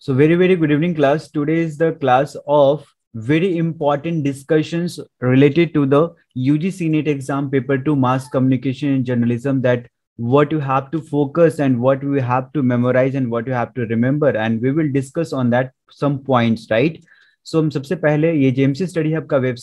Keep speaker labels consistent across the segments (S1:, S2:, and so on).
S1: So very, very good evening class. Today is the class of very important discussions related to the UGC NET exam paper 2 mass communication and journalism that what you have to focus and what you have to memorize and what you have to remember and we will discuss on that some points right so, हम सबसे पहले ये जेम्सी study hub का है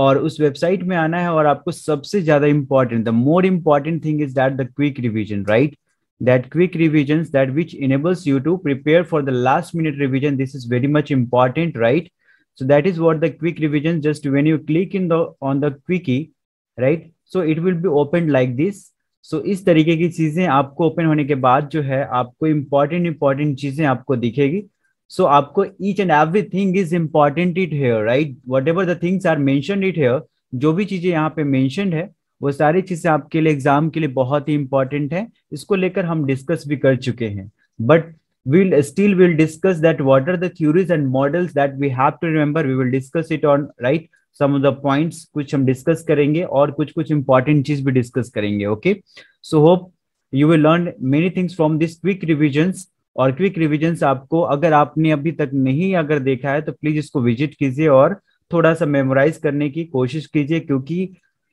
S1: और उस website में आना है और आपको सबसे ज्यादा important the more important thing is that the quick revision right that quick revision that which enables you to prepare for the last minute revision this is very much important right so that is what the quick revision just when you click in the on the quick right so it will be open like this so इस तरीके की चीजें आपको open होने के बाद जो है आपको इंपॉर्टेंट इंपॉर्टेंट चीजें आपको दिखेगी सो आपको each and everything is important it here right whatever the things are mention it here जो भी चीजें यहाँ पे मैंशन है वो सारी चीजें आपके लिए एग्जाम के लिए बहुत ही इंपॉर्टेंट है इसको लेकर हम डिस्कस भी कर चुके हैं but we'll still will discuss that what are the theories and models that we have to remember we will discuss it on right some of the points कुछ हम डिस्कस करेंगे और कुछ कुछ इंपॉर्टेंट चीज भी डिस्कस करेंगे okay so hope you will learn many things from this quick revisions और क्विक रिविजन आपको अगर आपने अभी तक नहीं अगर देखा है तो प्लीज इसको विजिट कीजिए और थोड़ा सा मेमोराइज करने की कोशिश कीजिए क्योंकि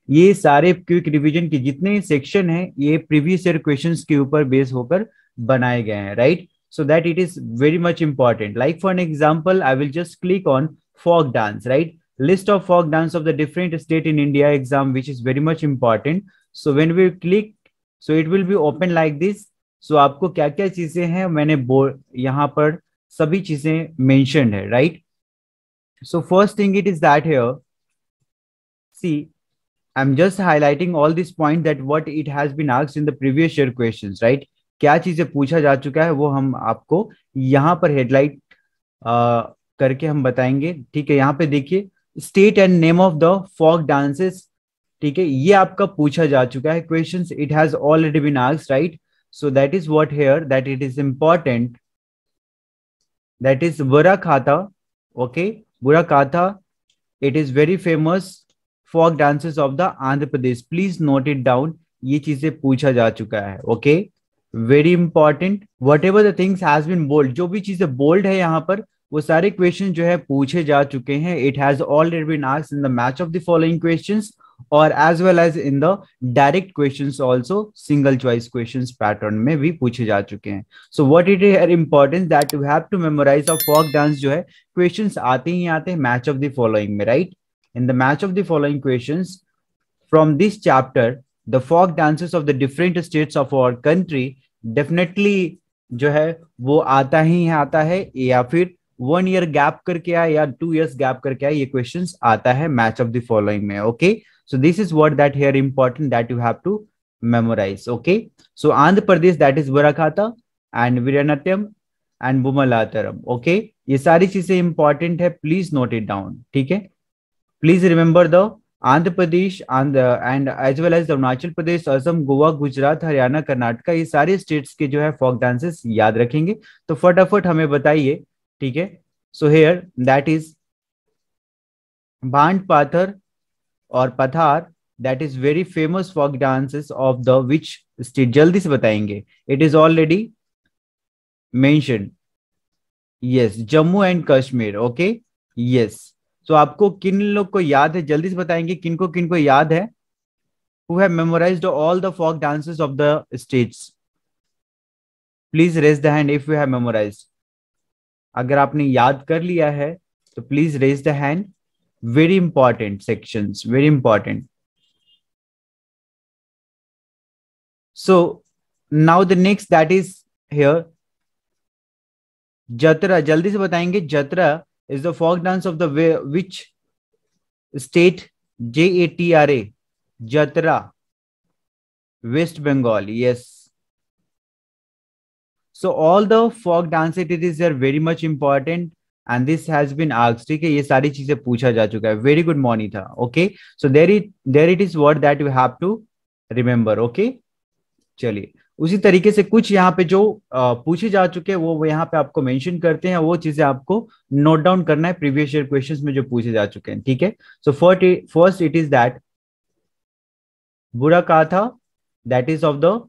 S1: ये सारे क्विक रिविजन के जितने सेक्शन है ये प्रीवियस ईयर क्वेश्चन के ऊपर बेस होकर बनाए गए हैं right so that it is very much important like for an example I will just click on folk dance right list of folk dance of the different state in India exam which is very much important so when we click so it will be open like this so so, आपको क्या क्या चीजें हैं मैंने board यहाँ पर सभी चीजें मेंशन है right so first thing it is that here see I am just highlighting all this point that what it has been asked in the previous year questions right क्या चीजें पूछा जा चुका है वो हम आपको यहाँ पर हेडलाइट करके हम बताएंगे ठीक है यहाँ पे देखिए state and name of the folk dances ठीक है ये आपका पूछा जा चुका है question it has already been asked right So that is what here that it is important. That is Varakatha. Okay. Varakatha. It is very famous folk dances of the Andhra Pradesh please note it down ये चीजें पूछा जा चुका है okay very important whatever the things has been bold जो भी चीजें bold है यहाँ पर वो सारे क्वेश्चन जो है पूछे जा चुके हैं it has already been asked in the match of the following questions और as well as in the direct questions also single choice questions pattern में भी पूछे जा चुके हैं so what it is importance that you have to memorize a folk dance जो है questions आते ही आते हैं मैच ऑफ द फॉलोइंग में right in the match of the following questions from this chapter the folk dances of the different states of our country definitely जो है वो आता ही आता है या फिर वन ईयर गैप करके आए या टू ईयर्स गैप करके आए ये क्वेश्चंस आता है मैच ऑफ द फॉलोइंग में okay okay? So this is what that here important that you have to memorize. Okay. So Andhra Pradesh that is Varakata and Viranatyam and Bumalataram. Okay. ये सारी चीजें important है please note it down ठीक है please remember the Andhra Pradesh and as well as Arunachal Pradesh Assam Goa Gujarat Haryana Karnataka ये सारे states के जो है फोक डांसेस याद रखेंगे तो फटाफट हमें बताइए ठीक है सो हेयर दैट इज भांड पाथर और Pather that is very famous folk dances of the which state जल्दी से बताएंगे it is already mention yes Jammu and Kashmir okay yes तो आपको किन लोग को याद है जल्दी से बताएंगे किनको किन को याद है who have memorized all the folk dances of the states please raise the hand if you have memorized अगर आपने याद कर लिया है तो please raise the hand very important sections very important so now the next that is here jatra Jaldi se batayenge. Jatra is the folk dance of the which state j a t r a jatra west bengal yes so all the folk dances it is are very much important and this has been आग ठीक है ये सारी चीजें पूछा जा चुका है वेरी गुड मॉर्निंग था okay so there it there it is word that you have to remember okay चलिए उसी तरीके से कुछ यहाँ पे जो पूछे जा चुके हैं वो, वो यहाँ पे आपको मेंशन करते हैं वो चीजें आपको नोट डाउन करना है प्रीवियस ईयर क्वेश्चंस में जो पूछे जा चुके हैं ठीक है so first first it is that Burra कहा था that is of the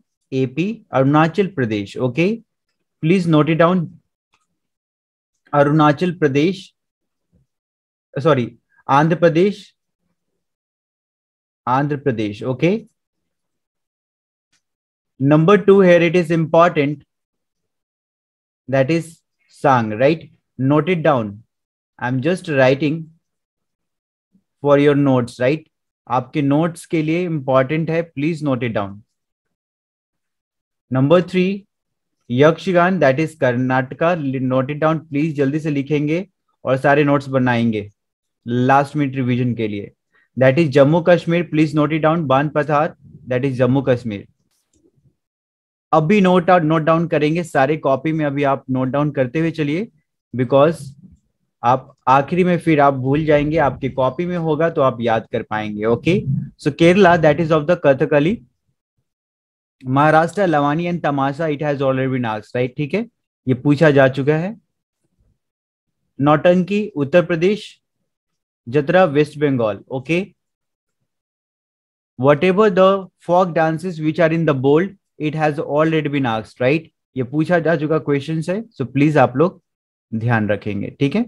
S1: AP Arunachal Pradesh okay please note it down Arunachal Pradesh sorry Andhra Pradesh Andhra Pradesh okay number two here it is important that is Saang right note it down I am just writing for your notes right आपके notes के लिए important है please note it down number three Yakshagana that is Karnataka note it down please जल्दी से लिखेंगे और सारे notes बनाएंगे लास्ट मिनट रिविजन के लिए that is Jammu Kashmir please note it down Bhand Pather that is Jammu Kashmir अभी नोट आउट नोट डाउन करेंगे सारे कॉपी में अभी आप नोट डाउन करते हुए चलिए बिकॉज आप आखिरी में फिर आप भूल जाएंगे आपके कॉपी में होगा तो आप याद कर पाएंगे okay so Kerala that is of the Kathakali Maharashtra Lavani and Tamasha it has already been asked right ठीक है ये पूछा जा चुका है Nautanki Uttar Pradesh Jatra West Bengal okay whatever the folk dances which are in the bold it has already been asked right ये पूछा जा चुका क्वेश्चन है सो so प्लीज आप लोग ध्यान रखेंगे ठीक है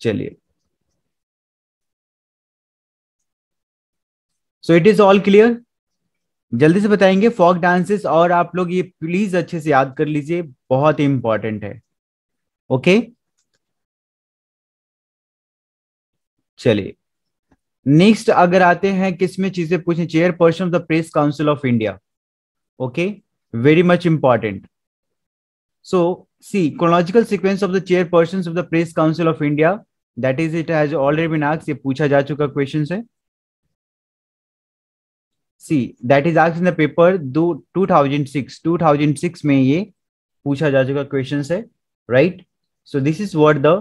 S1: चलिए so it is all clear जल्दी से बताएंगे फोक डांसेस और आप लोग ये प्लीज अच्छे से याद कर लीजिए बहुत इंपॉर्टेंट है ओके चलिए नेक्स्ट अगर आते हैं किसमें चीजें पूछे chairperson of the press council of India okay very much important so see chronological sequence of the chairperson of the press council of India that is it has already been asked ये पूछा जा चुका question है सी that is आज in the paper दो thousand six में ये पूछा जा चुका क्वेश्चन है right so this is word the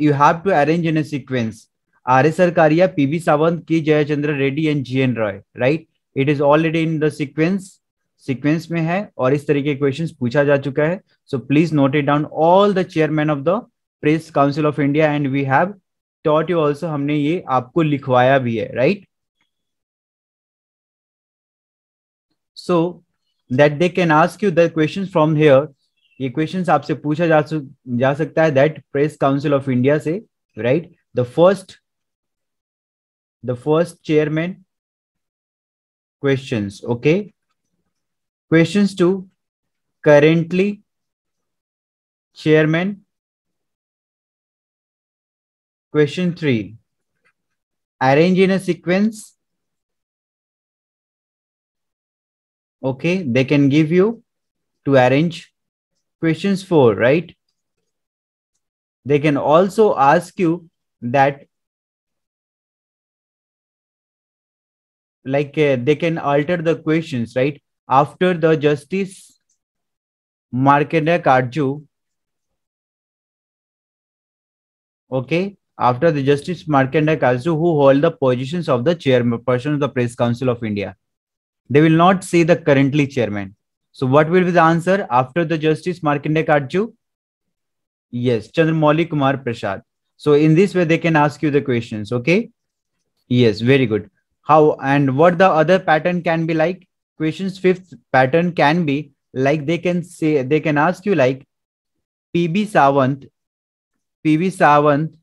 S1: you have to arrange in a sequence R S Sarkaria B Sawant K Jayachandra Reddy and G N Roy right it is already in the sequence sequence में है और इस तरीके के क्वेश्चन पूछा जा चुका है so please note it down all the chairman of the press council of India and we have taught you also हमने ये आपको लिखवाया भी है right so that they can ask you the question from here ये question आपसे पूछा जा, जा सकता है that press council of India से right the first the first chairman question okay question two
S2: currently chairman question three arrange in a sequence okay they can give you to arrange questions for right they can also
S1: ask you that like uh, they can alter the questions right after the justice markenda uh, karju okay after the justice markenda uh, karju who hold the positions of the chairperson of the press council of india they will not see the currently chairman. So what will be the answer after the Justice Markinde Karju? Yes, Chandramouli Kumar Prasad. So in this way, they can ask you the questions. Okay. Yes, very good. How and what the other pattern can be like? Questions fifth pattern can be like they can say they can ask you like PB Savant, PB Savant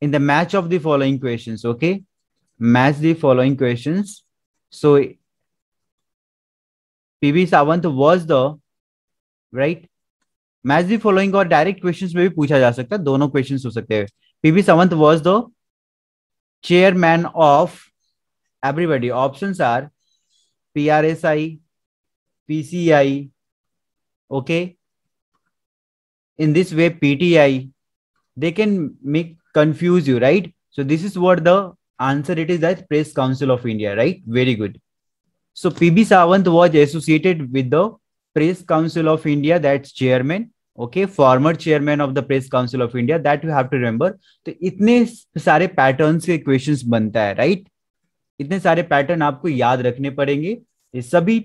S1: in the match of the following questions. Okay, match the following questions. So PV Sawant was the right match the following और direct questions में भी पूछा जा सकता है दोनों questions हो सकते हैं PV Sawant was the chairman of everybody options are PRSI PCI okay in this way pti they can make confuse you right so this is what the answer it is that Press Council of India, right? Very good. So PB Sawant was associated with the Press Council of India, that's chairman, okay former chairman of the press council of India that you have to remember तो इतने सारे patterns के questions बनता है right right? इतने सारे pattern आपको याद रखने पड़ेंगे ये सभी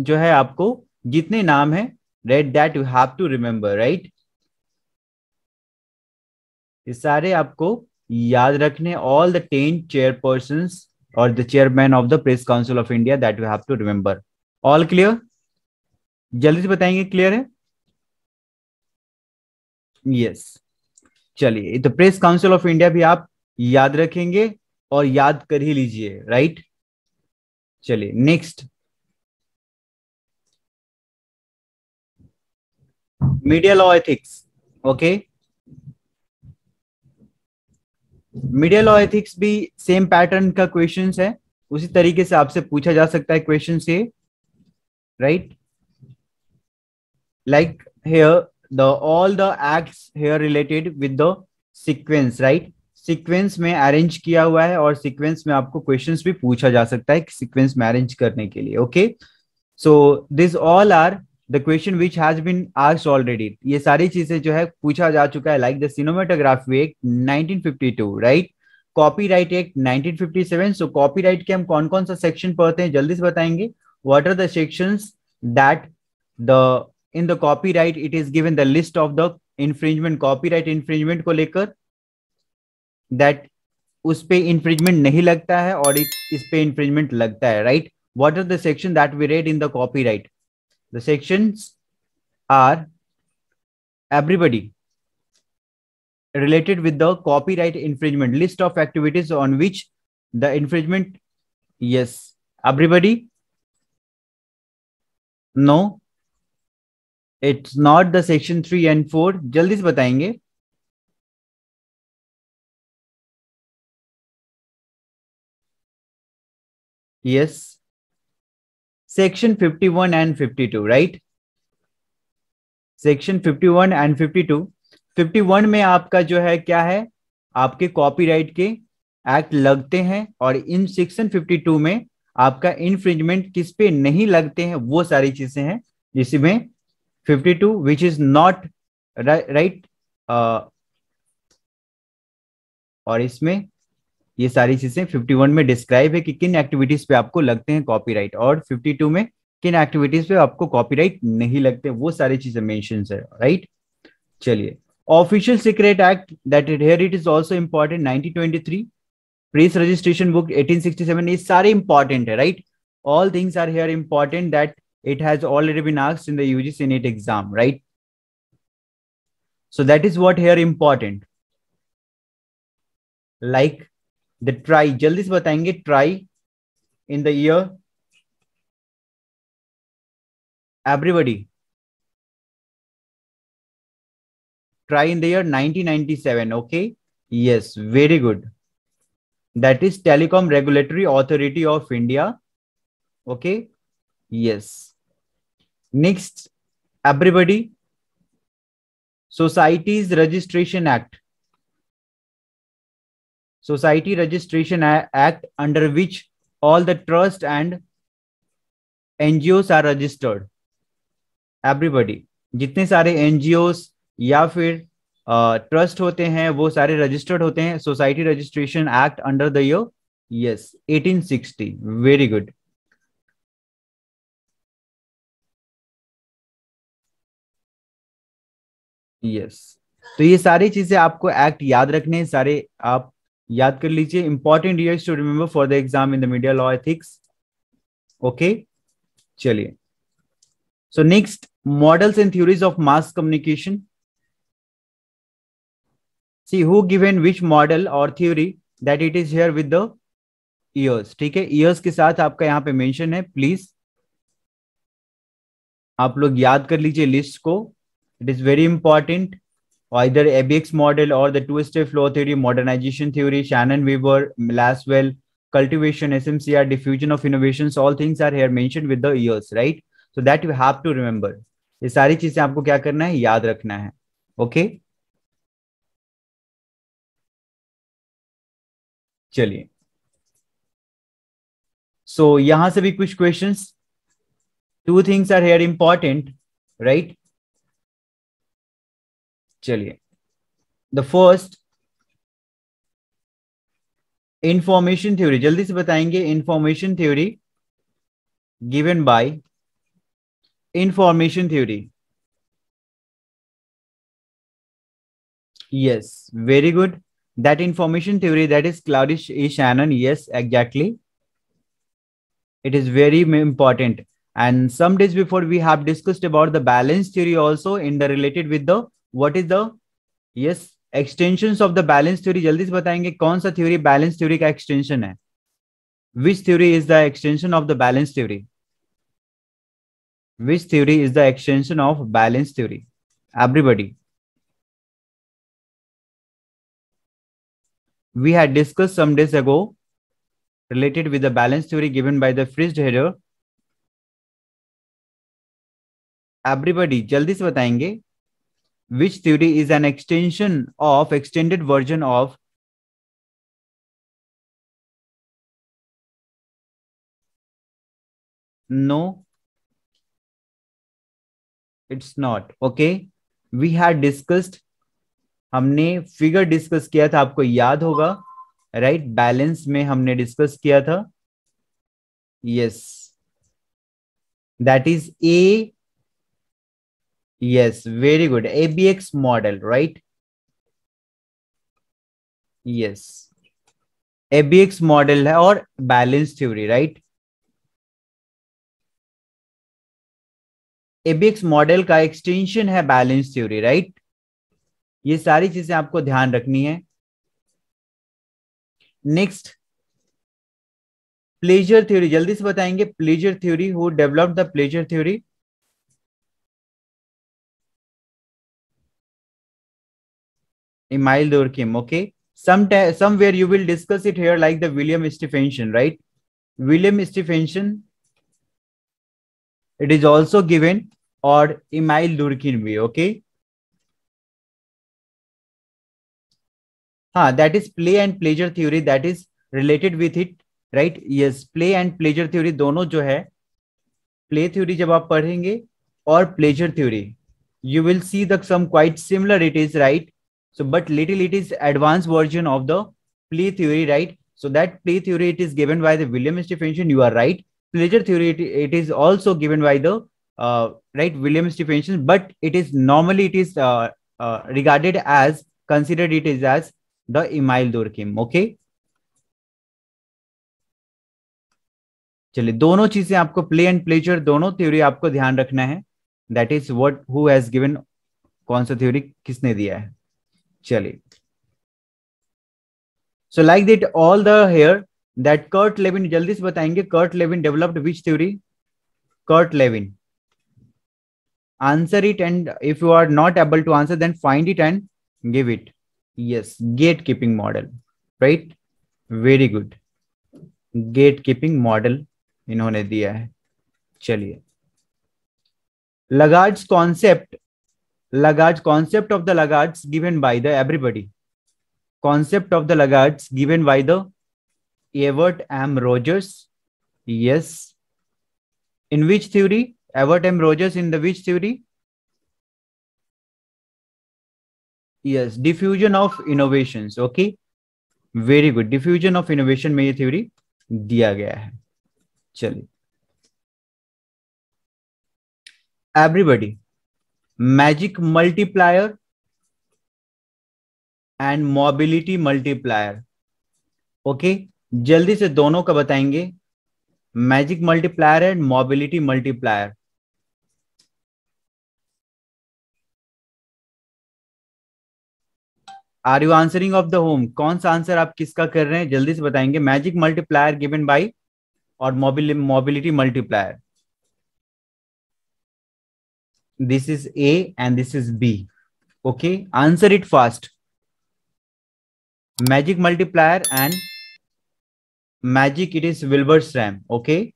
S1: जो है आपको जितने नाम है read that you have to remember right ये सारे आपको याद रखने ऑल द टेन चेयरपर्सन और the chairman of the press council of India that you have to remember all clear जल्दी से बताएंगे क्लियर है यस चलिए तो प्रेस काउंसिल ऑफ इंडिया भी आप याद रखेंगे और याद कर ही लीजिए राइट चलिए next media law ethics okay media law ethics भी सेम पैटर्न का क्वेश्चन है उसी तरीके से आपसे पूछा जा सकता है क्वेश्चन से right like here the all the act here related with the sequence right sequence में अरेंज किया हुआ है और सिक्वेंस में आपको क्वेश्चंस भी पूछा जा सकता है सिक्वेंस में अरेंज करने के लिए okay so this all are the question which has been asked already ये सारी चीजें जो है पूछा जा चुका है like the cinematography act nineteen fifty two right copyright act nineteen fifty seven so copyright के हम कौन कौन सा सेक्शन पढ़ते हैं जल्दी से बताएंगे what are the section that the in the copyright it is given the list of the infringement copyright infringement को लेकर दैट उस पर इन्फ्रिंजमेंट नहीं लगता है और इस पे इन्फ्रिंजमेंट लगता है right what are the section that we read in the copyright The sections are everybody related with the copyright infringement list of activities on which the infringement yes everybody no it's not the section 3 and 4 जल्दी से बताएंगे yes section 51 and 52 right section 51 and 52 51 में आपका जो है क्या है आपके कॉपीराइट के एक्ट लगते हैं और इन सेक्शन 52 में आपका इन्फ्रिंजमेंट किस पे नहीं लगते हैं वो सारी चीजें हैं जिसमें 52 two which is not right और इसमें ये सारी चीजें 51 में डिस्क्राइब है कि किन एक्टिविटीज पे आपको लगते हैं कॉपीराइट और 52 में किन एक्टिविटीज पे आपको कॉपीराइट नहीं लगते वो सारी चीजें मेंशन है राइट चलिए official secret act that it here it is also important nineteen press registration book 1867 ये सारे इंपॉर्टेंट है right all things are here important that it has already been asked in the UG Senate exam, right? So that is what here important. Like The TRAI जल्दी से बताएंगे
S2: TRAI in the year.
S1: Everybody. try in the year 1997 okay yes very good that is telecom regulatory authority of india okay yes next everybody societies registration act Society Registration Act, under which all the trust and NGOs are registered everybody जितने सारे NGOs या फिर trust uh, होते हैं वो सारे registered होते हैं society registration act under the yo yes 1860 very good yes तो ये सारी चीजें आपको एक्ट याद रखने सारे आप याद कर लीजिए important years to remember for the exam in the media law ethics okay चलिए so next models and theories of mass communication see who given which model और theory that it is here with the ears ठीक है years के साथ आपका यहां पे mention है प्लीज आप लोग याद कर लीजिए लिस्ट को it is very important either ABX model or the two-step flow theory, modernization theory, Shannon Weaver, Laswell, cultivation, SMCR, diffusion of innovations, all things are here mentioned with the years, right? So that you have to remember. ye sari cheeze aapko kya karna hai yaad rakhna hai okay? chaliye so, yahan se bhi kuch questions two things are here important right चलिए the first information theory जल्दी से बताएंगे information theory given by information theory yes very good that information theory that is Claude Shannon yes exactly it is very important and some days before we have discussed about the balance theory also in the related with the what is the yes extension of the balance theory जल्दी से बताएंगे कौन सा theory balance theory का extension है विच theory is the extension of the balance theory which theory is the extension of balance theory everybody we had discussed some days ago related with the balance theory given by the frisch header everybody jaldi se batayenge which theory is an extension of extended version of no it's not okay we had discussed हमने figure discuss किया था आपको याद होगा right right? Balance में हमने discuss किया था yes that is a Yes, very good. ABX model, right? Yes. ABX model है और balance theory right ABX model का एक्सटेंशन है बैलेंस थ्योरी राइट ये सारी चीजें आपको ध्यान रखनी है नेक्स्ट प्लेजर थ्योरी जल्दी से बताएंगे pleasure theory who developed the pleasure theory a mild orchium okay Sometime, somewhere you will discuss it here like the william stephenson right william stephenson it is also given or a mild orchium way okay हाँ that is play and pleasure theory that is related with it right yes play and pleasure theory दोनों जो है play theory जब आप पढ़ेंगे और pleasure theory you will see the some quite similar it is right So, but little it is advanced version of the play theory, right? So that play theory it is given by the William Stephenson. You are right. Pleasure theory it, it is also given by the uh, right William Stephenson, but it is normally it is uh, uh, regarded as considered it is as the Emile Durkheim. Okay. चलिए दोनों चीजें आपको play and pleasure दोनों theory आपको ध्यान रखना है that is what who has given कौन सा थ्योरी किसने दिया है चलिए so like that all the here that Kurt Lewin जल्दी से बताएंगे Kurt Lewin developed which theory Kurt Lewin answer it and if you are not able to answer then find it and give it yes gatekeeping model right very good gatekeeping model इन्होंने दिया है चलिए laggards concept laggards concept of the laggards given by the everybody concept of the laggards given by the Everett M Rogers yes in which theory Everett M Rogers in the which theory yes diffusion of innovation okay very good diffusion of innovation में ये थ्योरी दिया गया है चलिए everybody magic multiplier and mobility multiplier okay जल्दी से दोनों का बताएंगे magic multiplier and mobility multiplier are you answering of the home कौन सा आंसर आप किसका कर रहे हैं जल्दी से बताएंगे मैजिक मल्टीप्लायर गिवन बाई और mobility multiplier This is A and this is B. Okay, answer it fast. Magic multiplier and magic it
S2: is Wilbur Stram. Okay.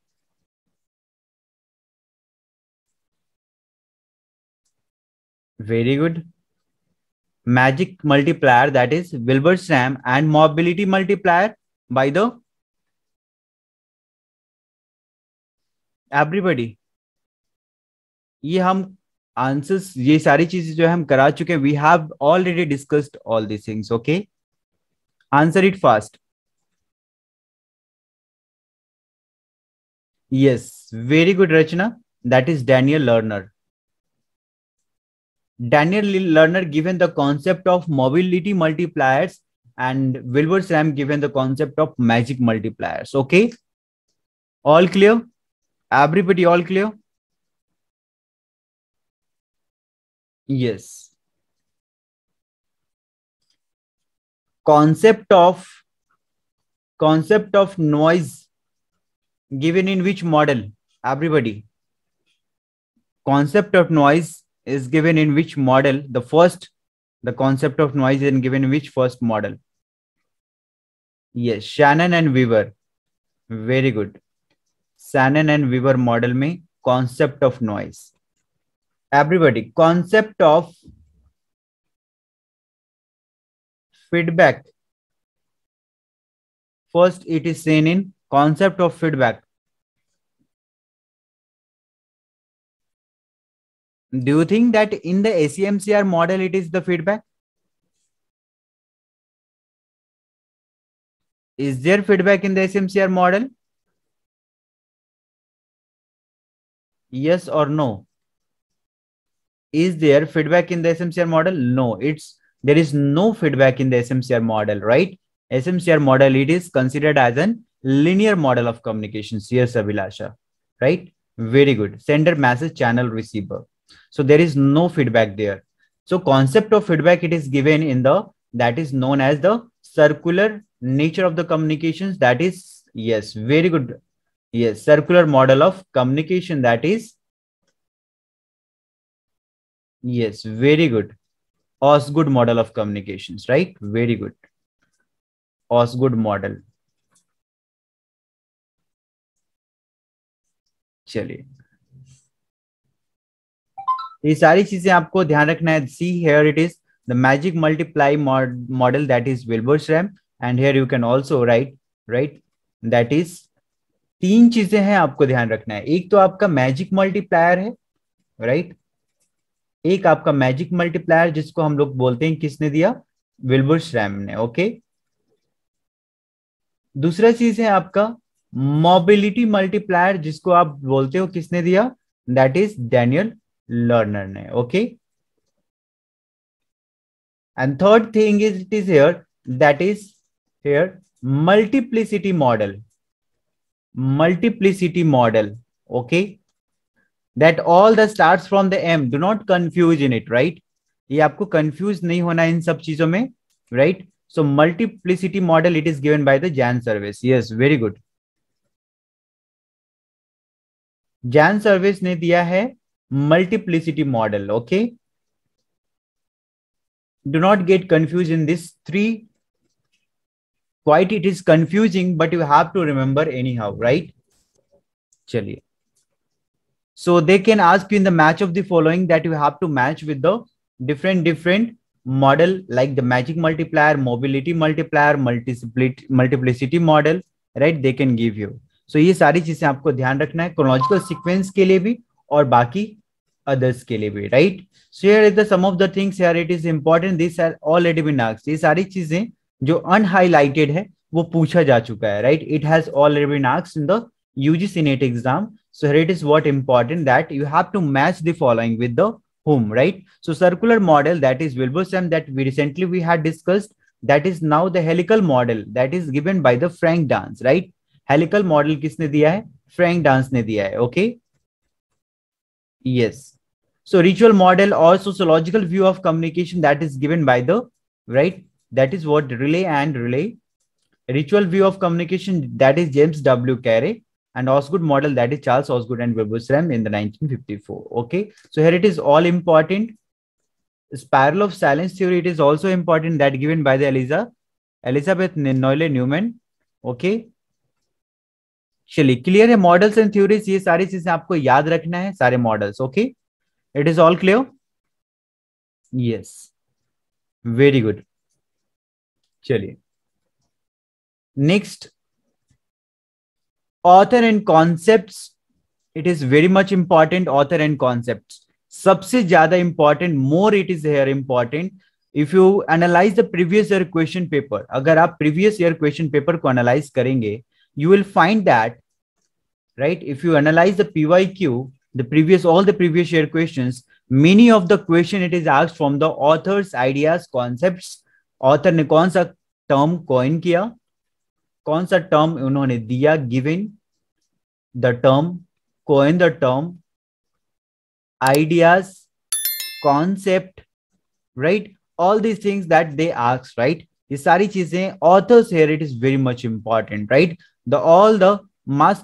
S1: Very good. Magic multiplier that is Wilbur Stram and mobility multiplier by the everybody. ये हम answers ये सारी चीजें जो हम करा चुके हैं we have already discussed all this things okay answer it fast yes very good Rachna that is Daniel Lerner Daniel Lerner given the concept of mobility multipliers and विल्वर Schramm given the concept of magic multipliers okay all clear everybody all clear
S2: Yes.
S1: Concept of concept of noise given in which model? Everybody. Concept of noise is given in which model? The first, the concept of noise is given in which first model? Yes, Shannon and Weaver. Very good. Shannon and Weaver model me concept of noise everybody concept of
S2: feedback first it is seen in concept
S1: of feedback do you think that in the acmcr model it is the feedback is there feedback in the acmcr model yes or no is there feedback in the smcr model no it's there is no feedback in the smcr model right smcr model it is considered as an linear model of communications yes abhilasha right very good sender message channel receiver so there is no feedback there so concept of feedback it is given in the that is known as the circular nature of the communications that is yes very good yes circular model of communication that is yes very good osgood model of communications right very good osgood model चलिए ये सारी चीजें आपको ध्यान रखना है see here it is the magic multiply model that is Wilbur Schramm and here you can also write right that is तीन चीजें हैं आपको ध्यान रखना है एक तो आपका मैजिक मल्टीप्लायर है राइट एक आपका मैजिक मल्टीप्लायर जिसको हम लोग बोलते हैं किसने दिया विल्बुर श्रैम ने ओके दूसरा चीज है आपका मोबिलिटी मल्टीप्लायर जिसको आप बोलते हो किसने दिया दैट इज डैनियल लर्नर ने okay and third thing is it is here that is here multiplicity model multiplicity model okay that all the start from the M do not confuse in it right ये आपको कंफ्यूज नहीं होना इन सब चीजों में राइट so multiplicity model it is given by the Jan Servaes yes very good Jan Servaes ने दिया है multiplicity model okay not gate confuse in this three quite it is confusing but you have to remember anyhow right चलिए so they can ask you in the match of the following that you have to match with the different different model like the magic multiplier mobility multiplier multiplicity multiplicity model right they can give you so ye sari cheeze aapko dhyan rakhna hai chronological sequence ke liye bhi aur baki others ke liye bhi right so here is the some of the things here it is important this are already been asked ye sari cheeze jo unhighlighted hai wo pucha ja chuka hai right it has already been asked in the UGC NET exam So here it is what important that you have to match the following with the whom, right? So circular model that is Wilbursam that we recently we had discussed that is now the helical model that is given by the Frank Dance, right? Helical model किसने दिया है? Frank Dance ne दिया okay? Yes. So ritual model or sociological view of communication that is given by the, right? That is what relay and relay. Ritual view of communication that is James W. Carey and Osgood model that is Charles Osgood and Webusram in the 1954. Okay, so here it is all important. Spiral of silence theory, it is also important that given by the Eliza, Elizabeth Noyle Newman. Okay, चलिए clear है models and theories ये सारी चीजें आपको याद रखना है सारे models okay it is all clear yes very good चलिए next author and concept it is very much important author and concept सबसे ज्यादा important more it is here important if you analyze the previous year question paper अगर आप previous year question paper को analyze करेंगे you will find that right if you analyze the P Y Q the previous all the previous year question many of the question it is asked from the authors ideas concept author ने कौन सा term coin किया कौन सा term उन्होंने दिया given the term in the term ideas concept right all these things that they ask right ये सारी चीजें authors here it is very much important right the all the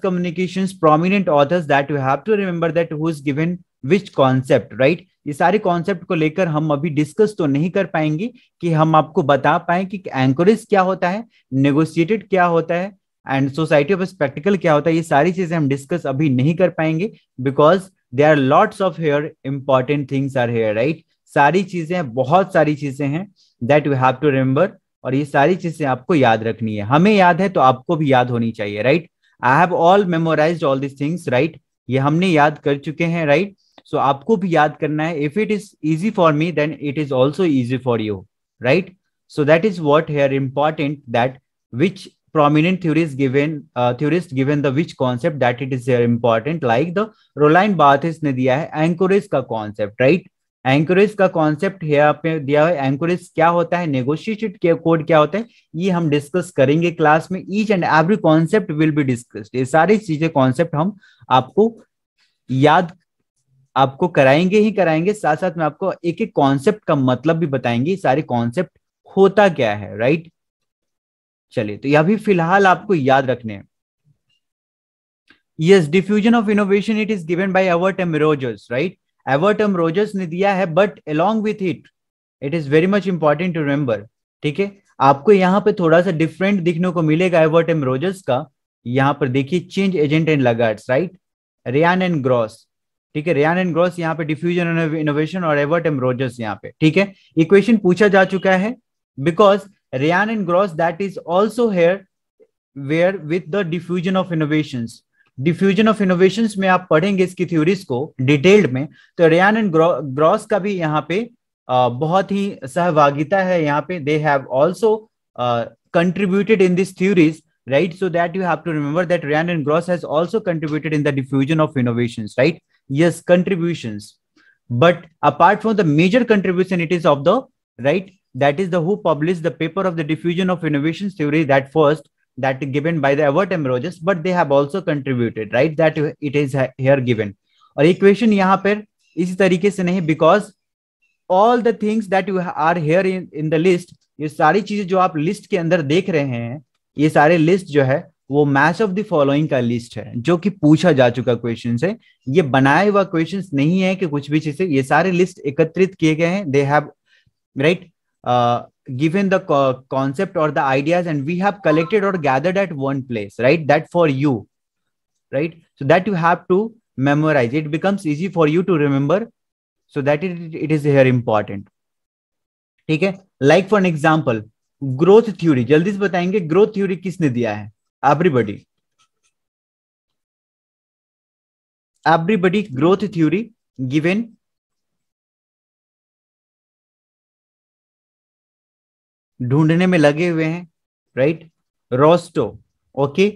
S1: communication prominent authors that you have to remember that who is given which concept right ये सारे concept को लेकर हम अभी discuss तो नहीं कर पाएंगे कि हम आपको बता पाए कि एंकोरेज क्या होता है नेगोशिएटेड क्या होता है एंड सोसाइटी ऑफ स्पेक्टिकल क्या होता है ये सारी चीजें हम डिस्कस अभी नहीं कर पाएंगे because they are lots of here important things are here right सारी चीजें बहुत सारी चीजें हैं that we have to remember और ये सारी चीजें आपको याद रखनी है हमें याद है तो आपको भी याद होनी चाहिए right I have all memorize all this things right ये हमने याद कर चुके हैं राइट right? सो आपको भी याद करना है if it is easy for me then it is also easy for you right so that is what here important that which prominent theorist given theorist given the which concept that it is here important like the Roland Barthes ने दिया है anchorage का concept right anchorage का concept दिया है anchorage क्या होता है नेगोशिएटेड कोड क्या होता है ये हम डिस्कस करेंगे क्लास में each and every concept will be discussed ये सारी चीजें कॉन्सेप्ट हम आपको याद आपको कराएंगे ही कराएंगे साथ साथ में आपको एक एक कॉन्सेप्ट का मतलब भी बताएंगे सारे कॉन्सेप्ट होता क्या है राइट चलिए तो यह भी फिलहाल आपको याद रखने हैं yes diffusion of innovation it is given by Everett M Rogers right Everett M Rogers ने दिया है but along with it it is very much important to remember ठीक है आपको यहाँ पे थोड़ा सा डिफरेंट दिखने को मिलेगा एवर्ट एम रोजर्स का यहाँ पर देखिए change agent and laggards right Ryan and Gross ठीक है रियान एंड ग्रॉस यहाँ पे डिफ्यूजन इनोवेशन और एवर्ट एम रोजर्स यहाँ पे ठीक है इक्वेशन पूछा जा चुका है because Ryan and Gross that is also here where with the diffusion of innovation diffusion of innovation में आप पढ़ेंगे इसकी थ्योरीज को डिटेल्ड में तो रियान एंड ग्रॉस का भी यहाँ पे बहुत ही सहभागिता है यहाँ पे they have also contributed in this theories right so that you have to remember that Ryan and Gross has also contributed in the diffusion of innovation right yes contributions but apart from the major contribution it is of the right that is the who published the paper of the diffusion of innovation theory that first that given by the Everett M. Rogers, but they have also contributed, right? That it is here given. और equation यहाँ पर इसी तरीके से नहीं because all the things that you are here in in the list ये सारी चीजें जो आप लिस्ट के अंदर देख रहे हैं ये सारे लिस्ट जो है वो मैच ऑफ द फॉलोइंग का लिस्ट है जो कि पूछा जा चुका क्वेश्चन है ये बनाया हुआ क्वेश्चन नहीं है कि कुछ भी चीजें ये सारे लिस्ट एकत्रित किए गए हैं they have right given the concept और the ideas and we have collected और gathered at one place right that for you right so that you have to memorize it becomes easy for you to remember so that it it is here important ठीक है like for example growth theory जल्दी से बताएंगे growth theory किसने दिया है everybody everybody growth theory given ढूंढने में लगे हुए हैं right Rostow okay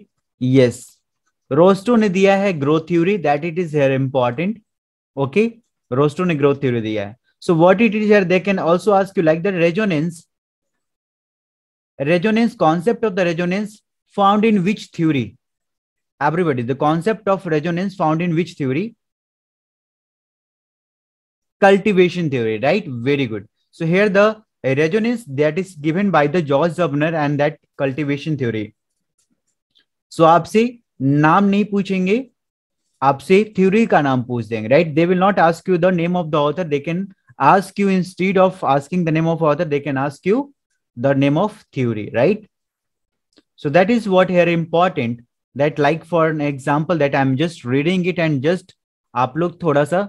S1: yes Rostow ने दिया है growth theory that it is here important okay Rostow ने ग्रोथ थ्योरी दिया है so what it is here they can also ask you like the resonance resonance concept of the resonance found in which theory? Everybody, the concept of resonance found in which theory? Cultivation theory, right? Very good. So here the resonance that is given by the George Zubner and that cultivation theory. So aapse naam nahi puchenge, aapse theory ka right? They will not ask you the name of the author. They can ask you instead of asking the name of author, they can ask you the name of theory, right? So that is what here important that like for an example that I'm just reading it and just आप लोग थोड़ा सा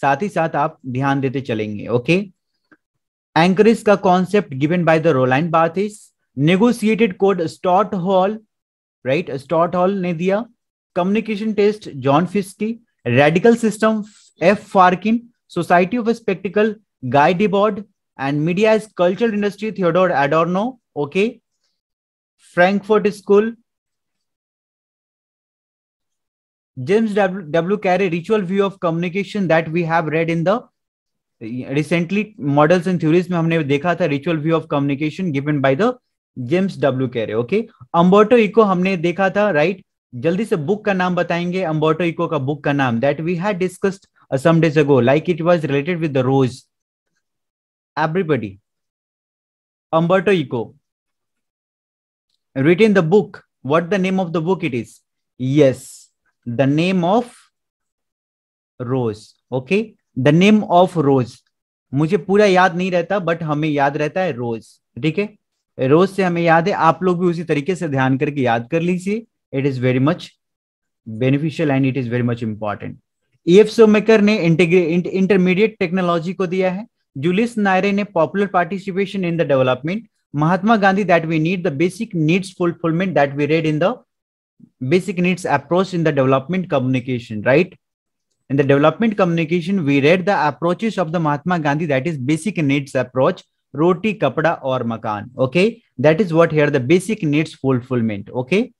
S1: साथ ही साथ आप ध्यान देते चलेंगे ओके एंकरेज का concept given by the Roland Barthes is negotiated code Stuart Hall right Stuart Hall ने दिया communication test John Fiske radical system F Parkin society of spectacle Guy Debord and media is cultural industry Theodor Adorno okay Frankfurt school James W W Carey ritual view of communication that we have read in the recently models and theories में हमने देखा था ritual view of communication given by the James W Carey okay Umberto Eco हमने देखा था right right? जल्दी से book का नाम बताएंगे अम्बोटो इको का बुक का नाम that we had discussed some days ago like it was related with the rose everybody Umberto Eco written the book what the name of the book it is yes the name of rose okay the name of rose मुझे पूरा याद नहीं रहता but हमें याद रहता है रोज ठीक है रोज से हमें याद है आप लोग भी उसी तरीके से ध्यान करके याद कर लीजिए it is very much beneficial and it is very much important E F Schumacher ने इंटरमीडिएट टेक्नोलॉजी को दिया है जूलिस नायरे ने popular participation in the development Mahatma Gandhi that we need the basic needs fulfillment that we read in the basic needs approach in the development communication, right? In the development communication, we read the approaches of the Mahatma Gandhi that is basic needs approach, roti, kapda or makan. Okay. That is what here the basic needs fulfillment. Okay.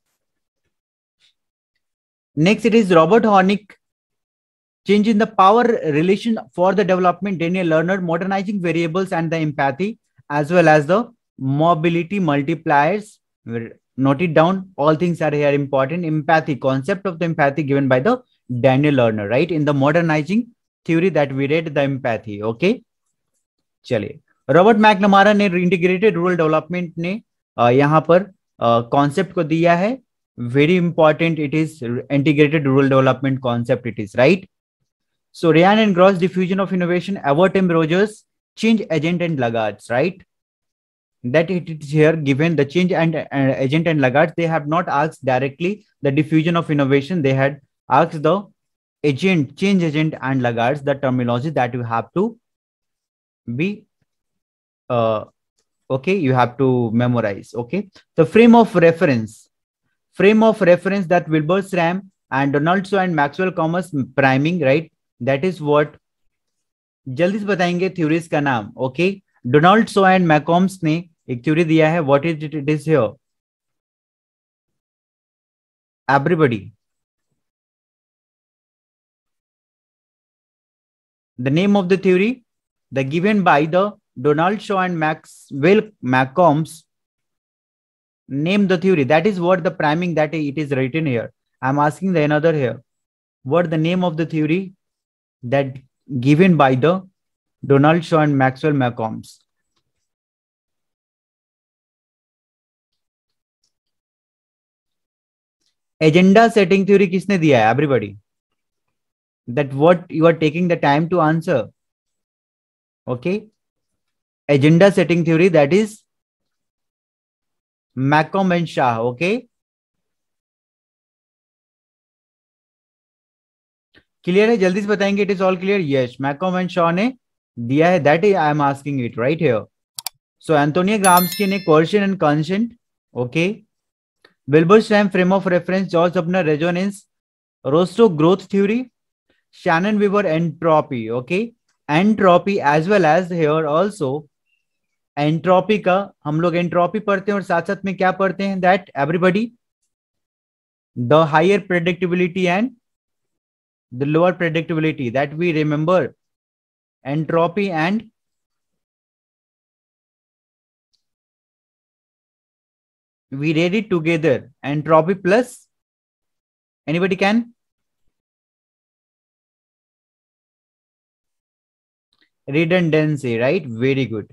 S1: Next, it is Robert Hornick. Change in the power relation for the development, Daniel Learner, modernizing variables and the empathy, as well as the mobility multipliers note it down all things are here important empathy concept of the empathy given by the daniel lerner right in the modernizing theory that we read the empathy okay चलिए Robert McNamara ने integrated rural development ने यहाँ पर concept को दिया है very important it is integrated rural development concept it is right so ryan and gross diffusion of innovation award tim rogers change agent and laggards right that it is here given the change and agent and laggards they have not asked directly the diffusion of innovation they had asked the agent change agent and laggards the terminology that you have to be uh, okay you have to memorize okay the frame of reference frame of reference that wilbur sram and donaldson and maxwell commerce priming right that is what जल्दी से बताएंगे theories का नाम okay? Donald Shaw and McCombs ने एक theory दिया है what is it everybody. The name of the theory, the given by the Donald Shaw and Max Will Maccombs, name the theory. That is what the priming that it is written here. I'm asking the another here. What the name of the theory that given by the Donald Shaw and Maxwell Macombs. Agenda setting theory किसने दिया है everybody that what you are taking the time to answer okay agenda setting theory that is
S2: McCombs and Shaw okay
S1: clear है जल्दी से बताएंगे it is all clear yes McCombs and ने दिया है that is I am asking it right here so Antonio Gramsci ने coercion and consent okay Wilbur Schramm frame of reference George अपना resonance Rostow growth theory Shannon Weaver entropy okay entropy as well as here also entropy का हम लोग entropy पढ़ते हैं और साथ साथ में क्या पढ़ते हैं that everybody the higher predictability and the lower predictability that we remember
S2: entropy and we read it together entropy plus anybody can
S1: redundancy right very good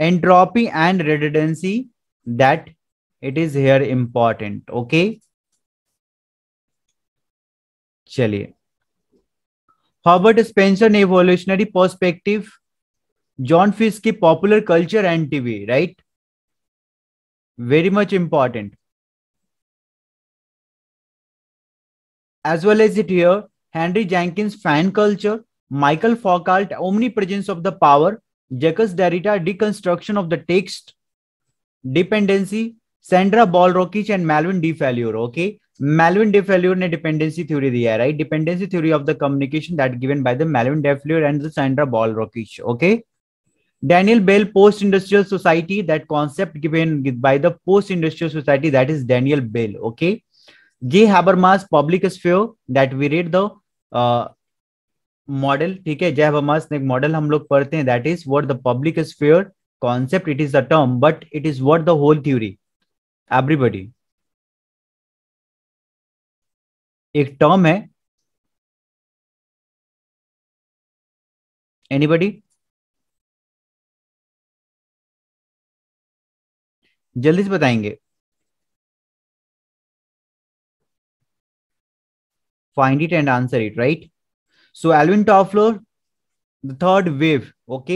S1: entropy and redundancy that it is here important okay चलिए how about ने evolutionary perspective John Fiske की popular culture and TV very much important. As well as it here, Henry Jenkins' fan culture, Michael Foucault omnipresence of the power, Jacques Derrida deconstruction of the text, dependency, Sandra ball and Malvin DeFalure. Okay, Malvin DeFalure ne dependency theory the right? Dependency theory of the communication that given by the Malvin DeFalure and the Sandra ball Okay. Daniel Bell post industrial society that concept given by the post industrial society that is Daniel Bell okay J Haber Habermas public sphere that we read the model ठीक है जे Habermas ने model हम लोग पढ़ते हैं that is what the public sphere concept it is the term but it is what the whole theory everybody
S2: एक term है anybody जल्दी से बताएंगे
S1: find it and answer it right so Alvin Toffler the third wave okay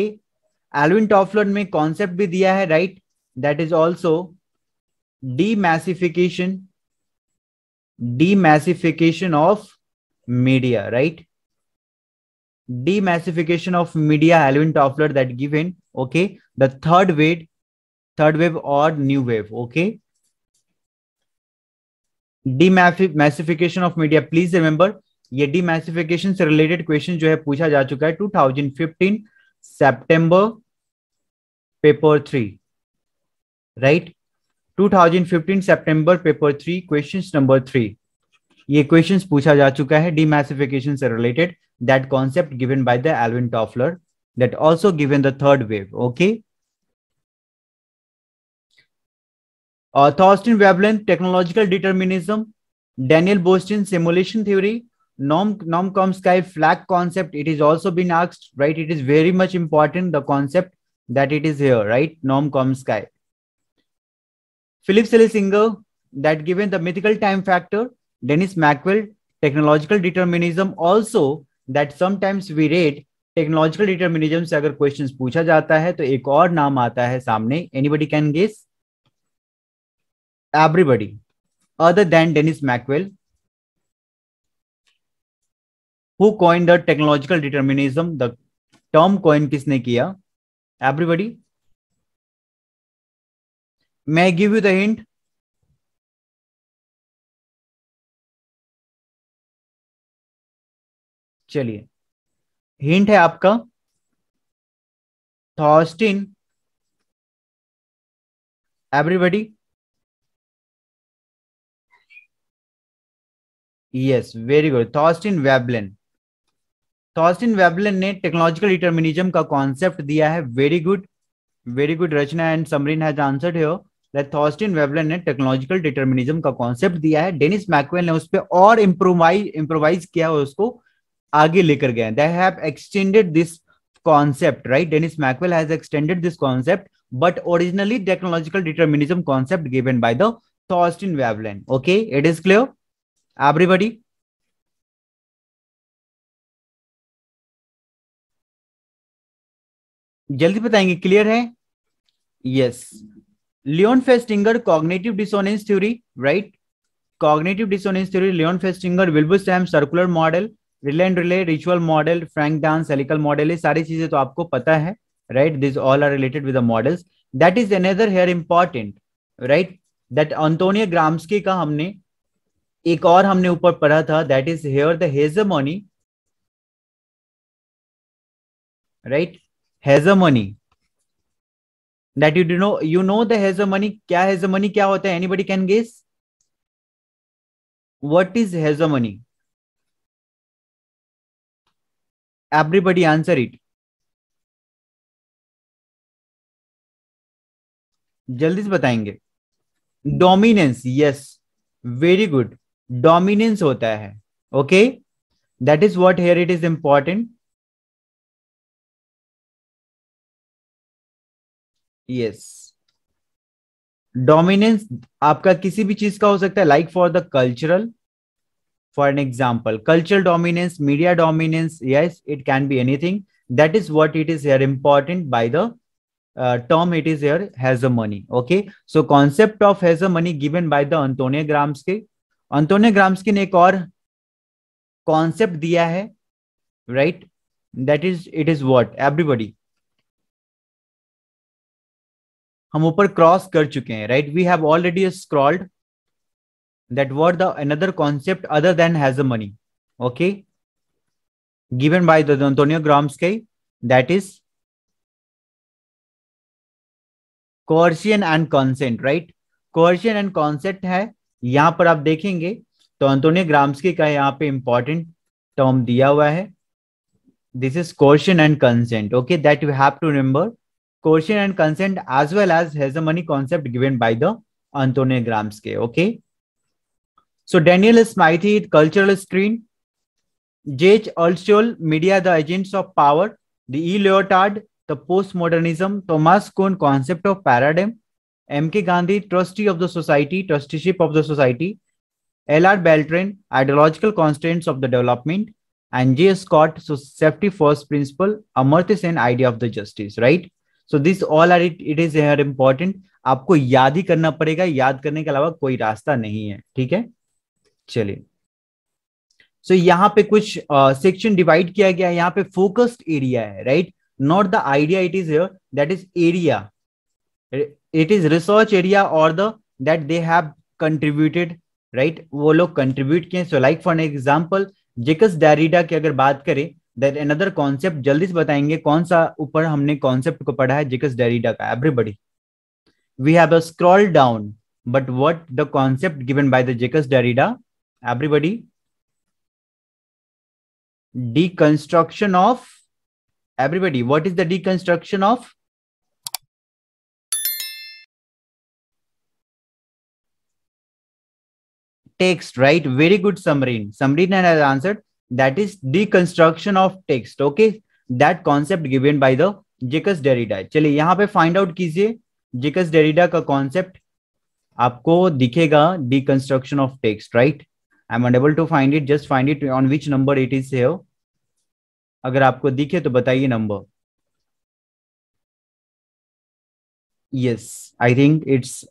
S1: Alvin Toffler में concept भी दिया है right that is also demassification demassification of media right demassification of media Alvin Toffler that give in okay the third wave wave और new wave okay demassification of media please remember ये massification से related question जो है पूछा जा चुका है 2015 सितंबर पेपर थ्री राइट 2015 सितंबर paper three question number three ये क्वेश्चंस पूछा जा चुका है डी मैसिफिकेशन से related that concept given by the Alvin Toffler that also given the third wave okay okay? Thorstein Veblen technological determinism Daniel Boorstin simulation theory Noam Noam Chomsky flak concept it is also been asked right it is very much important the concept that it is hair right Noam Chomsky Philip Schlesinger that given the mythical time factor Dennis McQuail technological determinism also that sometimes we rate technological determinism से अगर question पूछा जाता है तो एक और नाम आता है सामने any can guest everybody other than Dennis macwell who coined the technological determinism, the term coin kisne kiya Everybody? May I give you the hint?
S2: चलिए हिंट है आपका Thorstein everybody
S1: yes very good Thorstein Veblen Thorstein Veblen ने technological determinism का concept दिया है very good very good Rachna and Samreen has answered here Thorstein Veblen ने technological determinism का concept दिया है डेनिस मैकवेल ने उस पर और इम्प्रोवाइज इम्प्रोवाइज किया और उसको आगे लेकर गए they have extended this concept right Dennis McQuail has extended this concept but originally technological determinism concept given by the Thorstein Veblen okay it is clear Everybody? जल्दी बताएंगे क्लियर है yes Leon Festinger cognitive dissonance theory right cognitive dissonance theory Leon Festinger Wilbur Schramm circular model Riley and Riley ritual model Frank Dance helical model ये सारी चीजें तो आपको पता है right this all are related with the models that is another here important right that Antonio Gramsci का हमने एक और हमने ऊपर पढ़ा था that is here the hegemony right hegemony that you do know you know the hegemony क्या hegemony क्या होता है anybody can guess what is hegemony
S2: everybody answer it
S1: जल्दी से बताएंगे dominance yes very good dominance होता है okay that is what here it is important yes dominance आपका किसी भी चीज का हो सकता है like for the cultural for an example cultural dominance media dominance yes it can be anything that is what it is here important by the term it is here hegemony okay so concept of hegemony given by the Antonio Gramsci Antonio Gramsci ने एक और concept दिया है right that is it is what everybody हम ऊपर cross कर चुके हैं right we have already scrolled that what the another concept other than hegemony okay given by the Antonio Gramsci that is coercion and consent right coercion and consent है यहां पर आप देखेंगे तो Antonio Gramsci का यहाँ पे important term दिया हुआ है this is question and consent okay that you have to remember question and consent as well as money concept given by the Antonio Gramsci okay so Daniel Smythe cultural screen J.H. Media the agents of power the E Lyotard the post modernism Thomas Kuhn concept of Paradigm, M K Gandhi trustee of the society trusteeship of the society L R Beltran ideological constant of the development and J Scott safety first principle Amartya Sen idea of the justice right so this all are it it is here important आपको याद ही करना पड़ेगा याद करने के अलावा कोई रास्ता नहीं है ठीक है चलिए सो so, यहाँ पे कुछ सेक्शन uh, डिवाइड किया गया है यहाँ पे फोकस्ड एरिया है right not the idea it is that is area it is research area और that they have contributed right वो लोग कंट्रीब्यूट किए so like for example Jacques Derrida की अगर बात करें दैट अनदर कॉन्सेप्ट जल्दी से बताएंगे कौन सा ऊपर हमने कॉन्सेप्ट को पढ़ा है जेकस डेरिडा का everybody we have a scroll down but what the concept given by the Jacques Derrida everybody deconstruction of everybody what is the deconstruction of text, right? Very good Samreen. Samreen has answered that is deconstruction of text. Okay, that concept given by the Jacques Derrida चलिए यहाँ पे find out कीजिए जिकस Derrida का concept आपको दिखेगा deconstruction of text right I am unable to find it just find it on which number it is है अगर आपको दिखे तो बताइए number yes I think it's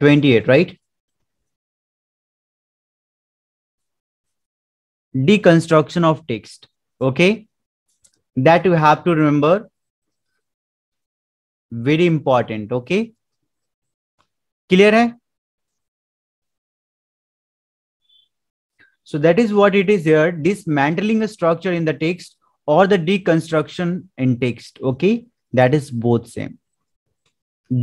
S1: twenty eight right deconstruction of text okay that you have to remember very important okay clear hai so that is what it is here dismantling a structure in the text or the deconstruction in text okay that is both same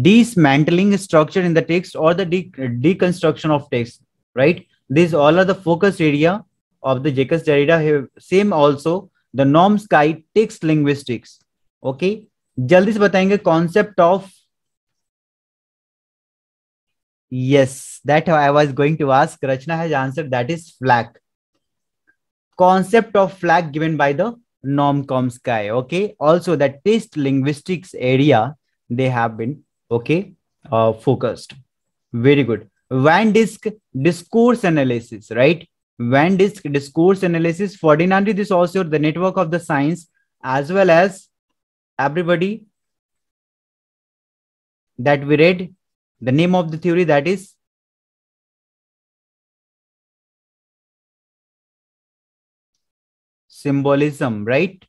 S1: dismantling a structure in the text or the de deconstruction of text right these all are the focus area of the Jacques Derrida have same also the norms guide text linguistics okay? Jaldi se batayenge concept of yes that I was going to ask. Rachna has answered that is flag concept of flag given by the com sky okay also that text linguistics area they have been okay uh, focused very good van disk discourse analysis right when disc discourse analysis, Ferdinand this also the network of the science as well as everybody
S2: that we read. The name of the theory that is symbolism, right?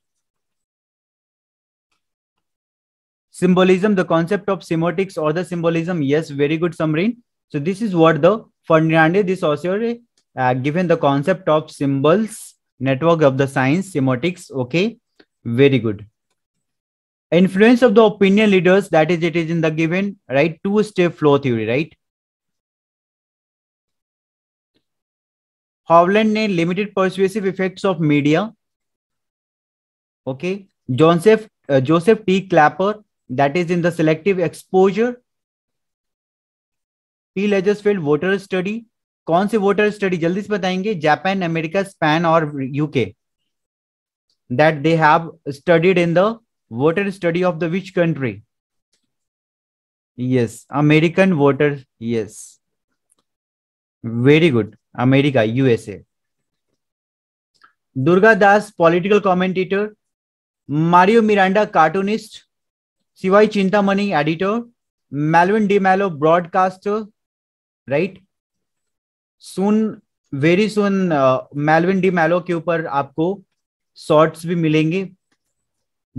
S1: Symbolism, the concept of semiotics or the symbolism. Yes, very good, summary. So this is what the Fernandez de Saussure uh, given the concept of symbols, network of the science, semiotics. Okay, very good. Influence of the opinion leaders, that is, it is in the given, right? Two step flow theory, right? Howland limited persuasive effects of media. Okay, Joseph uh, Joseph T. Clapper, that is in the selective exposure. P. Ledgersfield voter study, कौन से voter study जल्दी से बताएंगे Japan America Spain और UK that they have studied in the voter study of the which country yes American voter yes very good America USA Durga Das political commentator Mario Miranda cartoonist C Y Chintamani editor Melvin de Mello broadcaster right soon very soon Melvin de Mello के ऊपर आपको shorts भी मिलेंगे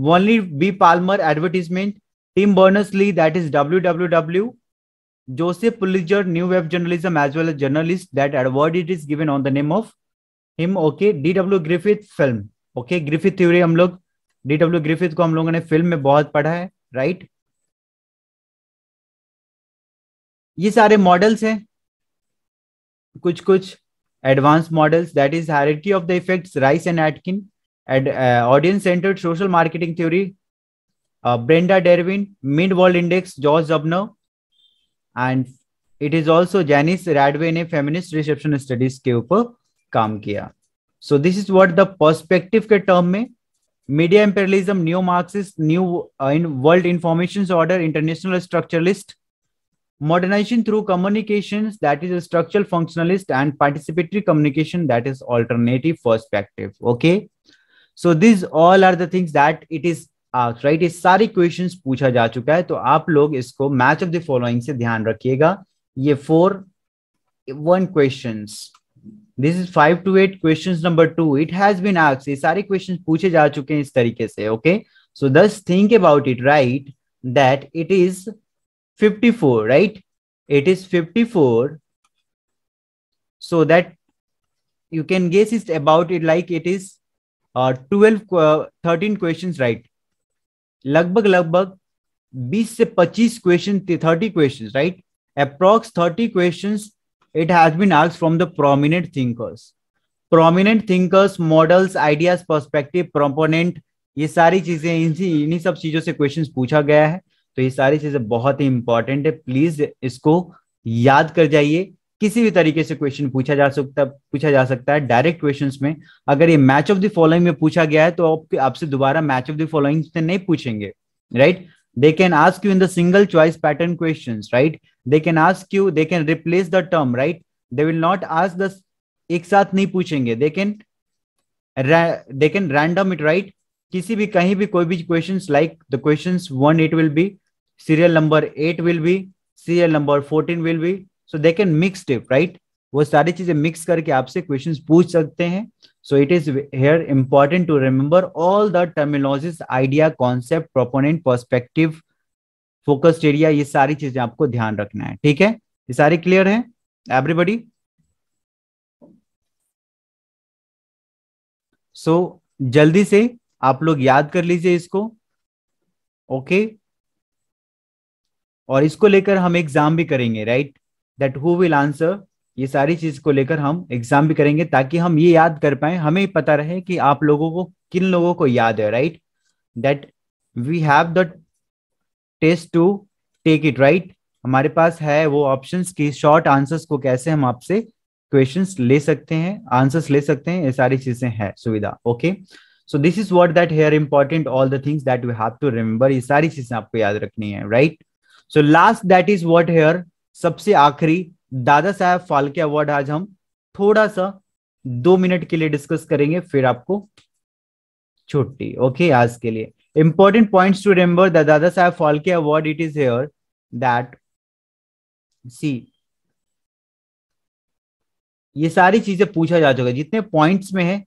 S1: only B Palmer advertisement Tim Berners Lee that is W W W Joseph Pulitzer new web journalism as well as journalist that Edward it is given on the name of him okay D W Griffith film okay Griffith theory हम लोग D W Griffith को हम लोगों ने film में बहुत पढ़ा है राइट right? ये सारे मॉडल्स हैं कुछ कुछ advance models that is hierarchy of the effects Rice and Atkin ed audience centred social marketing theory Brenda Dervin mid world index George Gerbner and it is also Janice Radway ने feminist reception studies के ऊपर काम किया so this is what the perspective के term में media imperialism new Marxist new in world information order international structuralist modernization through communications that is a structural functionalist and participatory communication that is alternative perspective okay so these all are the things that it is asked right Is सारी questions पूछा ja chuka hai. तो आप लोग इसको match of the following से ध्यान रखिएगा ये four one questions this is five two eight questions number two it has been asked ये सारे क्वेश्चंस पूछे जा चुके हैं इस तरीके से okay so this think fifty four right it is fifty four so can guess it about it like it is uh, 12 uh, 13 questions right लगभग लगभग बीस से पच्चीस question thirty question right approx thirty question it has been ask from the prominent thinkers prominent thinkers models ideas perspective proponent ये सारी चीजें इन्हीं सब चीजों से क्वेश्चन पूछा गया है तो ये सारी चीजें बहुत ही इंपॉर्टेंट है प्लीज इसको याद कर जाइए किसी भी तरीके से क्वेश्चन पूछा जा सकता पूछा जा सकता है डायरेक्ट क्वेश्चन में अगर ये मैच ऑफ द फॉलोइंग में पूछा गया है तो आप आपसे दोबारा मैच ऑफ द फॉलोइंग से नहीं पूछेंगे right they can ask you in the single choice pattern question right they can ask you they can replace the term right they will not ask the एक साथ नहीं पूछेंगे they can they can random it right किसी भी कहीं भी कोई भी question like the question one it will be serial number 8 will be serial number 14 will be so they can mix it right वो सारी चीजें मिक्स करके आपसे क्वेश्चंस पूछ सकते हैं so it is here important to remember all the terminologies idea concept proponent perspective focused area ये सारी चीजें आपको ध्यान रखना है ठीक है ये सारी क्लियर है एवरीबडी सो so, जल्दी से आप लोग याद कर लीजिए इसको ओके okay? और इसको लेकर हम एग्जाम भी करेंगे right that who will answer ये सारी चीज को लेकर हम एग्जाम भी करेंगे ताकि हम ये याद कर पाए हमें पता रहे कि आप लोगों को किन लोगों को याद है right that we have the test to take it right हमारे पास है वो ऑप्शंस की शॉर्ट आंसर्स को कैसे हम आपसे क्वेश्चंस ले सकते हैं आंसर्स ले सकते हैं ये सारी चीजें हैं Suvidha okay so this is what that here important all the things that we have to remember ये सारी चीजें आपको याद रखनी है right right? So last that is what here सबसे आखिरी दादा साहब फाल्के अवार्ड आज हम थोड़ा सा दो मिनट के लिए डिस्कस करेंगे फिर आपको छुट्टी ओके okay, आज के लिए important point to remember the Dadasaheb Phalke award it is here that see ये सारी चीजें पूछा जा चुका है जितने पॉइंट्स में है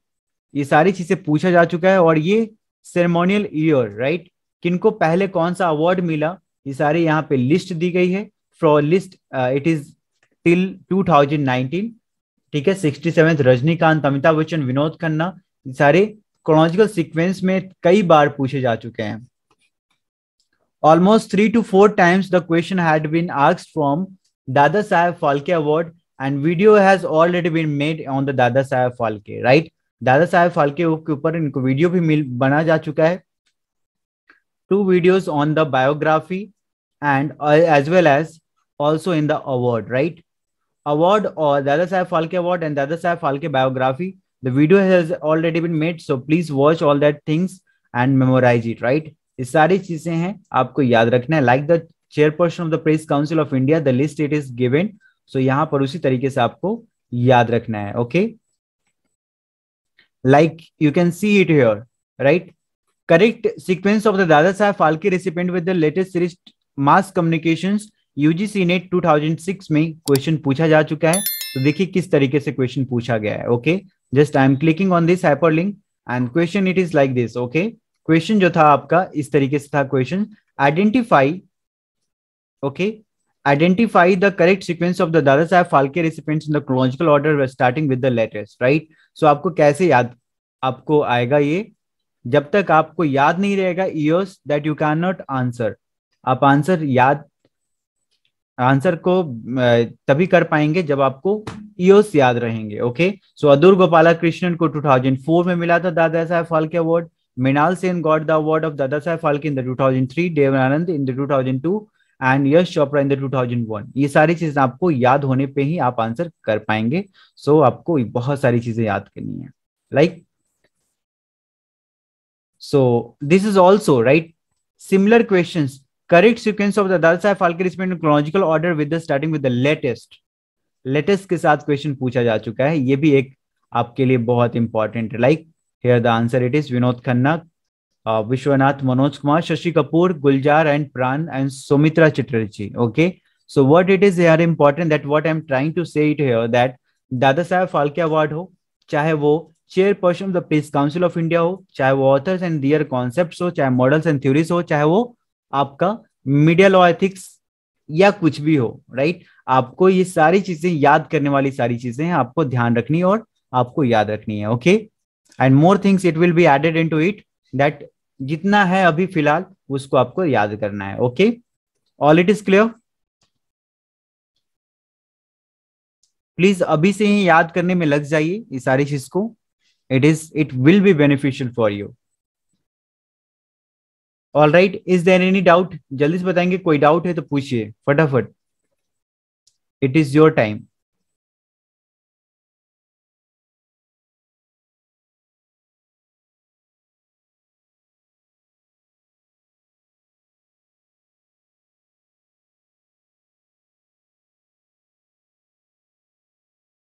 S1: ये सारी चीजें पूछा जा चुका है और ये सेरेमोनियल ईयर राइट किनको पहले कौन सा अवार्ड मिला ये सारी यहाँ पे लिस्ट दी गई है फ्रॉ लिस्ट इट इज टिल 2019 ठीक है सिक्सटी सेवेंथ रजनीकांत अमिताभ बच्चन विनोद खन्ना ये सारे क्रोनोलॉजिकल सीक्वेंस में कई बार पूछे जा चुके हैं almost three two four times the question had been asked from Dadasaheb Phalke award and video has already been made on the Dadasaheb Phalke right दादा साहेब फालके के ऊपर इनको वीडियो भी मिल बना जा चुका है two videos on the biography and uh, as well as also in the award, right? Award or the other Saif Falke award and the other Saif Falke biography. The video has already been made, so please watch all that things and memorize it, right? ये सारी चीजें हैं आपको याद रखना है like the chairperson of the press council of India the list it is given so यहाँ पर उसी तरीके से आपको याद रखना है okay like you can see it here right correct sequence of the Dadasaheb Phalke recipient with the latest series mass communications UGC ने 2006 में क्वेश्चन पूछा जा चुका है तो देखिए किस तरीके से क्वेश्चन पूछा गया है okay just I am clicking on this hyperlink and question it is like this okay question जो था आपका इस तरीके से था question identify okay identify the correct sequence of the Dada Saheb Phalke recipients in the chronological order starting with the letters, right? So आपको कैसे याद आपको आएगा ये जब तक आपको याद नहीं रहेगा years that you can not answer आप आंसर याद आंसर को तभी कर पाएंगे जब आपको ईओस याद रहेंगे okay so Adoor Gopalakrishnan को 2004 में मिला था Dadasaheb Phalke award Mrinal Sen got the award of Dadasaheb Phalke in the 2003 Dev Anand in the 2002 and Yash Chopra in the 2001 ये सारी चीजें आपको याद होने पे ही आप आंसर कर पाएंगे सो so, आपको बहुत सारी चीजें याद करनी है like so this is also right similar question correct sequence of the Dadasaheb Phalke recipient chronological order with the starting with the latest latest के साथ क्वेश्चन पूछा जा चुका है ये भी एक आपके लिए बहुत इंपॉर्टेंट है like here the answer it is Vinod Khanna Vishwanath Manoj Kumar Shashi Kapoor Gulzar and Pran and Soumitra Chatterjee okay so what it is here important that what I am trying to say it here that Dadasaheb Phalke award हो चाहे वो chairperson of the press council of India हो चाहे वो authors and their concept हो चाहे models and theories हो चाहे वो आपका मीडिया लॉ एथिक्स या कुछ भी हो राइट आपको ये सारी चीजें याद करने वाली सारी चीजें हैं आपको ध्यान रखनी है और आपको याद रखनी है okay and more things it will be added in to it that जितना है अभी फिलहाल उसको आपको याद करना है okay all it is clear please अभी से ही याद करने में लग जाइए ये सारी चीज को it is it will be beneficial for you all right is there any doubt जल्दी से बताएंगे कोई डाउट है तो पूछिए फटाफट इट इज योर टाइम